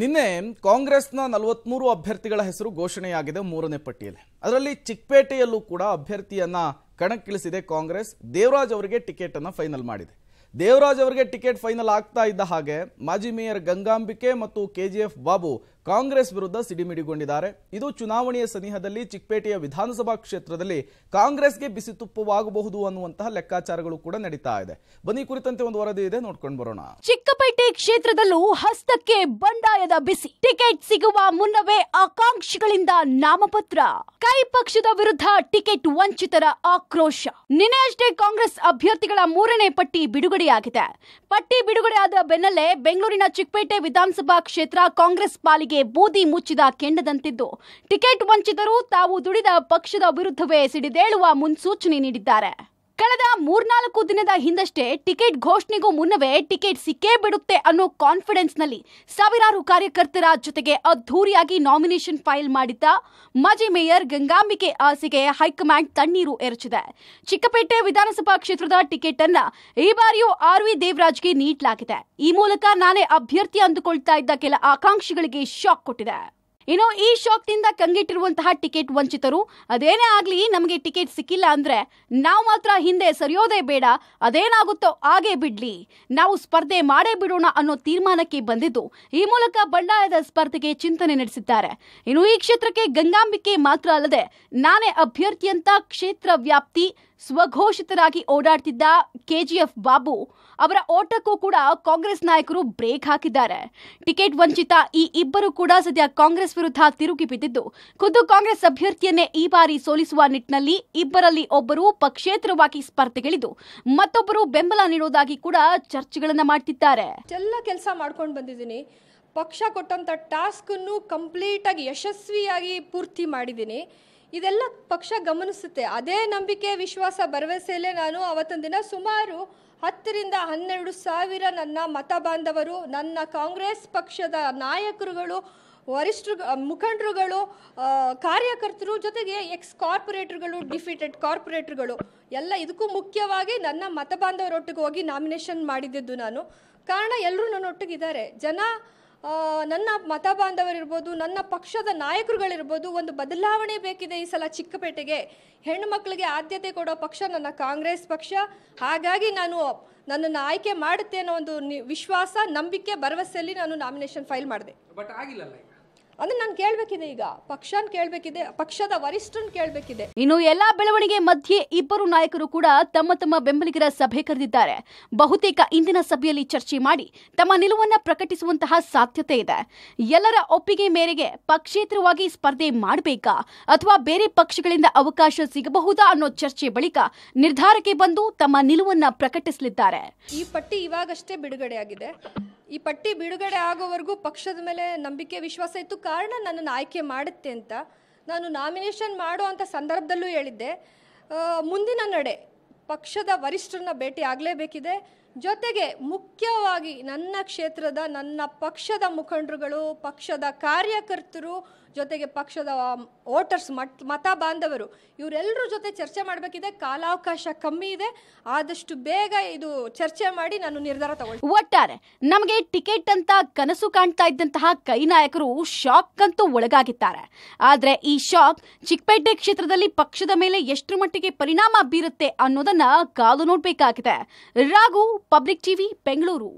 ನಿನ್ನೆ ಕಾಂಗ್ರೆಸ್ನ ನಲವತ್ಮೂರು ಅಭ್ಯರ್ಥಿಗಳ ಹೆಸರು ಘೋಷಣೆಯಾಗಿದೆ ಮೂರನೇ ಪಟ್ಟಿಯಲ್ಲಿ ಅದರಲ್ಲಿ ಚಿಕ್ಕಪೇಟೆಯಲ್ಲೂ ಕೂಡ ಅಭ್ಯರ್ಥಿಯನ್ನ ಕಣಕ್ಕಿಳಿಸಿದೆ ಕಾಂಗ್ರೆಸ್ ದೇವರಾಜ್ ಅವರಿಗೆ ಟಿಕೆಟ್ ಅನ್ನು ಫೈನಲ್ ಮಾಡಿದೆ ದೇವರಾಜ್ ಅವರಿಗೆ ಟಿಕೆಟ್ ಫೈನಲ್ ಆಗ್ತಾ ಇದ್ದ ಹಾಗೆ ಮಾಜಿ ಮೇಯರ್ ಗಂಗಾಂಬಿಕೆ ಮತ್ತು ಕೆಜಿಎಫ್ ಬಾಬು ಕಾಂಗ್ರೆಸ್ ವಿರುದ್ಧ ಸಿಡಿಮಿಡಿಗೊಂಡಿದ್ದಾರೆ ಇದು ಚುನಾವಣೆಯ ಸನಿಹದಲ್ಲಿ ಚಿಕ್ಕಪೇಟೆಯ ವಿಧಾನಸಭಾ ಕ್ಷೇತ್ರದಲ್ಲಿ ಕಾಂಗ್ರೆಸ್ಗೆ ಬಿಸಿ ತುಪ್ಪವಾಗಬಹುದು ಅನ್ನುವಂತಹ ಲೆಕ್ಕಾಚಾರಗಳು ಕೂಡ ನಡೀತಾ ಇದೆ ಬನ್ನಿ ಕುರಿತಂತೆ ಒಂದು ವರದಿ ಇದೆ ನೋಡ್ಕೊಂಡು ಬರೋಣ ಚಿಕ್ಕಪೇಟೆ ಕ್ಷೇತ್ರದಲ್ಲೂ ಹಸ್ತಕ್ಕೆ ಬಂಡಾಯದ ಬಿಸಿ ಟಿಕೆಟ್ ಸಿಗುವ ಮುನ್ನವೇ ಆಕಾಂಕ್ಷಿಗಳಿಂದ ನಾಮಪತ್ರ ಕೈ ಪಕ್ಷದ ವಿರುದ್ಧ ಟಿಕೆಟ್ ವಂಚಿತರ ಆಕ್ರೋಶ ನಿನ್ನೆಯಷ್ಟೇ ಕಾಂಗ್ರೆಸ್ ಅಭ್ಯರ್ಥಿಗಳ ಮೂರನೇ ಪಟ್ಟಿ ಬಿಡುಗಡೆ ಬಿಡುಗಡೆಯಾಗಿದೆ ಪಟ್ಟಿ ಬಿಡುಗಡೆಯಾದ ಬೆನ್ನಲ್ಲೇ ಬೆಂಗಳೂರಿನ ಚಿಕ್ಕಪೇಟೆ ವಿಧಾನಸಭಾ ಕ್ಷೇತ್ರ ಕಾಂಗ್ರೆಸ್ ಪಾಲಿಗೆ ಬೂದಿ ಮುಚ್ಚಿದ ಕೆಂಡದಂತಿದ್ದು ಟಿಕೆಟ್ ವಂಚಿತರು ತಾವು ದುಡಿದ ಪಕ್ಷದ ವಿರುದ್ಧವೇ ಸಿಡಿದೇಳುವ ಮುನ್ಸೂಚನೆ ನೀಡಿದ್ದಾರೆ ಕಳೆದ ಮೂರ್ನಾಲ್ಕು ದಿನದ ಹಿಂದಷ್ಟೇ ಟಿಕೆಟ್ ಘೋಷಣೆಗೂ ಮುನ್ನವೇ ಟಿಕೆಟ್ ಸಿಕ್ಕೇ ಬಿಡುತ್ತೆ ಅನ್ನೋ ಕಾನ್ಫಿಡೆನ್ಸ್ನಲ್ಲಿ ಸಾವಿರಾರು ಕಾರ್ಯಕರ್ತರ ಜೊತೆಗೆ ಅದ್ಧೂರಿಯಾಗಿ ನಾಮಿನೇಷನ್ ಫೈಲ್ ಮಾಡಿದ್ದ ಮಾಜಿ ಮೇಯರ್ ಗಂಗಾಂಬಿಕೆ ಆಸೆಗೆ ಹೈಕಮಾಂಡ್ ತಣ್ಣೀರು ಎರಚಿದೆ ಚಿಕ್ಕಪೇಟೆ ವಿಧಾನಸಭಾ ಕ್ಷೇತ್ರದ ಟಿಕೆಟ್ ಅನ್ನ ಈ ಬಾರಿಯೂ ಆರ್ ವಿ ದೇವರಾಜ್ಗೆ ನೀಡಲಾಗಿದೆ ಈ ಮೂಲಕ ನಾನೇ ಅಭ್ಯರ್ಥಿ ಅಂದುಕೊಳ್ತಾ ಇದ್ದ ಕೆಲ ಆಕಾಂಕ್ಷಿಗಳಿಗೆ ಶಾಕ್ ಕೊಟ್ಟಿದೆ ಇನ್ನು ಈ ಶಾಕ್ನಿಂದ ಕಂಗಿಟ್ಟಿರುವಂತಹ ಟಿಕೆಟ್ ವಂಚಿತರು ಅದೇನೇ ಆಗಲಿ ನಮಗೆ ಟಿಕೆಟ್ ಸಿಕ್ಕಿಲ್ಲ ಅಂದರೆ ನಾವು ಮಾತ್ರ ಹಿಂದೆ ಸರಿಯೋದೇ ಬೇಡ ಅದೇನಾಗುತ್ತೋ ಹಾಗೇ ಬಿಡಲಿ ನಾವು ಸ್ಪರ್ಧೆ ಮಾಡೇ ಬಿಡೋಣ ಅನ್ನೋ ತೀರ್ಮಾನಕ್ಕೆ ಬಂದಿದ್ದು ಈ ಮೂಲಕ ಬಂಡಾಯದ ಸ್ಪರ್ಧೆಗೆ ಚಿಂತನೆ ನಡೆಸಿದ್ದಾರೆ ಇನ್ನು ಈ ಕ್ಷೇತ್ರಕ್ಕೆ ಗಂಗಾಂಬಿಕೆ ಮಾತ್ರ ಅಲ್ಲದೆ ನಾನೇ ಅಭ್ಯರ್ಥಿಯಂತ ಕ್ಷೇತ್ರ ವ್ಯಾಪ್ತಿ ಸ್ವಘೋಷಿತರಾಗಿ ಓಡಾಡ್ತಿದ್ದ ಕೆಜಿಎಫ್ ಬಾಬು ಅವರ ಓಟಕ್ಕೂ ಕೂಡ ಕಾಂಗ್ರೆಸ್ ನಾಯಕರು ಬ್ರೇಕ್ ಹಾಕಿದ್ದಾರೆ ಟಿಕೆಟ್ ವಂಚಿತ ಈ ಇಬ್ಬರು ಕೂಡ ಸದ್ಯ ಕಾಂಗ್ರೆಸ್ ವಿರುದ್ಧ ತಿರುಗಿ ಬಿದ್ದಿದ್ದು ಖುದ್ದು ಕಾಂಗ್ರೆಸ್ ಅಭ್ಯರ್ಥಿಯನ್ನೇ ಈ ಬಾರಿ ಸೋಲಿಸುವ ನಿಟ್ಟಿನಲ್ಲಿ ಇಬ್ಬರಲ್ಲಿ ಒಬ್ಬರು ಪಕ್ಷೇತರವಾಗಿ ಸ್ಪರ್ಧೆಗಿಳಿದು ಮತ್ತೊಬ್ಬರು ಬೆಂಬಲ ನೀಡುವುದಾಗಿ ಕೂಡ ಚರ್ಚೆಗಳನ್ನು ಮಾಡ್ತಿದ್ದಾರೆ ಎಲ್ಲ ಕೆಲಸ ಮಾಡ್ಕೊಂಡು ಬಂದಿದ್ದೀನಿ ಪಕ್ಷ ಕೊಟ್ಟಂಥ ಟಾಸ್ಕನ್ನು ಆಗಿ ಯಶಸ್ವಿಯಾಗಿ ಪೂರ್ತಿ ಮಾಡಿದ್ದೀನಿ ಇದೆಲ್ಲ ಪಕ್ಷ ಗಮನಿಸುತ್ತೆ ಅದೇ ನಂಬಿಕೆ ವಿಶ್ವಾಸ ಭರವಸೆಯಲ್ಲೇ ನಾನು ಅವತ್ತೊಂದು ದಿನ ಸುಮಾರು ಹತ್ತರಿಂದ ಹನ್ನೆರಡು ಸಾವಿರ ನನ್ನ ಮತ ಬಾಂಧವರು ನನ್ನ ಕಾಂಗ್ರೆಸ್ ಪಕ್ಷದ ನಾಯಕರುಗಳು ವರಿಷ್ಠರು ಮುಖಂಡರುಗಳು ಕಾರ್ಯಕರ್ತರು ಜೊತೆಗೆ ಎಕ್ಸ್ ಕಾರ್ಪೊರೇಟರ್ಗಳು ಡಿಫಿಟೆಡ್ ಕಾರ್ಪೊರೇಟರ್ಗಳು ಎಲ್ಲ ಇದಕ್ಕೂ ಮುಖ್ಯವಾಗಿ ನನ್ನ ಮತ ಬಾಂಧವರೊಟ್ಟಿಗೆ ಹೋಗಿ ನಾಮಿನೇಷನ್ ಮಾಡಿದ್ದಿದ್ದು ನಾನು ಕಾರಣ ಎಲ್ಲರೂ ನನ್ನೊಟ್ಟಿಗಿದ್ದಾರೆ ಜನ ನನ್ನ ಮತ ಬಾಂಧವರಿರ್ಬೋದು ನನ್ನ ಪಕ್ಷದ ನಾಯಕರುಗಳಿರ್ಬೋದು ಒಂದು ಬದಲಾವಣೆ ಬೇಕಿದೆ ಈ ಸಲ ಚಿಕ್ಕಪೇಟೆಗೆ ಹೆಣ್ಣು ಮಕ್ಕಳಿಗೆ ಆದ್ಯತೆ ಕೊಡೋ ಪಕ್ಷ ನನ್ನ ಕಾಂಗ್ರೆಸ್ ಪಕ್ಷ ಹಾಗಾಗಿ ನಾನು ನನ್ನನ್ನು ಆಯ್ಕೆ ಮಾಡುತ್ತೆ ಅನ್ನೋ ಒಂದು ವಿಶ್ವಾಸ ನಂಬಿಕೆ ಭರವಸೆಯಲ್ಲಿ ನಾನು ನಾಮಿನೇಷನ್ ಫೈಲ್ ಮಾಡಿದೆ ಬಟ್ ಆಗಿಲ್ಲ ಅಂದ್ರೆ ನಾನು ಕೇಳಬೇಕಿದೆ ಈಗ ಪಕ್ಷನ್ ಕೇಳಬೇಕಿದೆ ಪಕ್ಷದ ವರಿಷ್ಠನ್ ಕೇಳಬೇಕಿದೆ ಇನ್ನು ಎಲ್ಲಾ ಬೆಳವಣಿಗೆ ಮಧ್ಯೆ ಇಬ್ಬರು ನಾಯಕರು ಕೂಡ ತಮ್ಮ ತಮ್ಮ ಬೆಂಬಲಿಗರ ಸಭೆ ಕರೆದಿದ್ದಾರೆ ಬಹುತೇಕ ಇಂದಿನ ಸಭೆಯಲ್ಲಿ ಚರ್ಚೆ ಮಾಡಿ ತಮ್ಮ ನಿಲುವನ್ನ ಪ್ರಕಟಿಸುವಂತಹ ಸಾಧ್ಯತೆ ಇದೆ ಎಲ್ಲರ ಒಪ್ಪಿಗೆ ಮೇರೆಗೆ ಪಕ್ಷೇತರವಾಗಿ ಸ್ಪರ್ಧೆ ಮಾಡಬೇಕಾ ಅಥವಾ ಬೇರೆ ಪಕ್ಷಗಳಿಂದ ಅವಕಾಶ ಸಿಗಬಹುದಾ ಅನ್ನೋ ಚರ್ಚೆ ಬಳಿಕ ನಿರ್ಧಾರಕ್ಕೆ ಬಂದು ತಮ್ಮ ನಿಲುವನ್ನ ಪ್ರಕಟಿಸಲಿದ್ದಾರೆ ಈ ಪಟ್ಟಿ ಇವಾಗಷ್ಟೇ ಬಿಡುಗಡೆಯಾಗಿದೆ ಈ ಪಟ್ಟಿ ಬಿಡುಗಡೆ ಆಗೋವರೆಗೂ ಪಕ್ಷದ ಮೇಲೆ ನಂಬಿಕೆ ವಿಶ್ವಾಸ ಇತ್ತು ಕಾರಣ ನನ್ನನ್ನು ಆಯ್ಕೆ ಮಾಡುತ್ತೆ ಅಂತ ನಾನು ನಾಮಿನೇಷನ್ ಮಾಡುವಂಥ ಸಂದರ್ಭದಲ್ಲೂ ಹೇಳಿದ್ದೆ ಮುಂದಿನ ನಡೆ ಪಕ್ಷದ ವರಿಷ್ಠರನ್ನ ಭೇಟಿ ಆಗಲೇಬೇಕಿದೆ ಜೊತೆಗೆ ಮುಖ್ಯವಾಗಿ ನನ್ನ ಕ್ಷೇತ್ರದ ನನ್ನ ಪಕ್ಷದ ಮುಖಂಡರುಗಳು ಪಕ್ಷದ ಕಾರ್ಯಕರ್ತರು ಜೊತೆಗೆ ಪಕ್ಷದ ವೋಟರ್ಸ್ ಮಟ್ ಮತ ಬಾಂಧವರು ಇವರೆಲ್ಲರ ಜೊತೆ ಚರ್ಚೆ ಮಾಡಬೇಕಿದೆ ಕಾಲಾವಕಾಶ ಕಮ್ಮಿ ಇದೆ ಆದಷ್ಟು ಬೇಗ ಇದು ಚರ್ಚೆ ಮಾಡಿ ನಾನು ನಿರ್ಧಾರ ತಗೊಂಡು ಒಟ್ಟಾರೆ ನಮಗೆ ಟಿಕೆಟ್ ಅಂತ ಕನಸು ಕಾಣ್ತಾ ಇದ್ದಂತಹ ಕೈ ನಾಯಕರು ಶಾಕ್ ಅಂತೂ ಒಳಗಾಗಿದ್ದಾರೆ ಆದ್ರೆ ಈ ಶಾಕ್ ಚಿಕ್ಕಪೇಟೆ ಕ್ಷೇತ್ರದಲ್ಲಿ ಪಕ್ಷದ ಮೇಲೆ ಎಷ್ಟರ ಮಟ್ಟಿಗೆ ಪರಿಣಾಮ ಬೀರುತ್ತೆ ಅನ್ನೋದನ್ನ ಕಾದು ನೋಡಬೇಕಾಗಿದೆ ರಾಘು ಪಬ್ಲಿಕ್ ಟಿವಿ ಬೆಂಗಳೂರು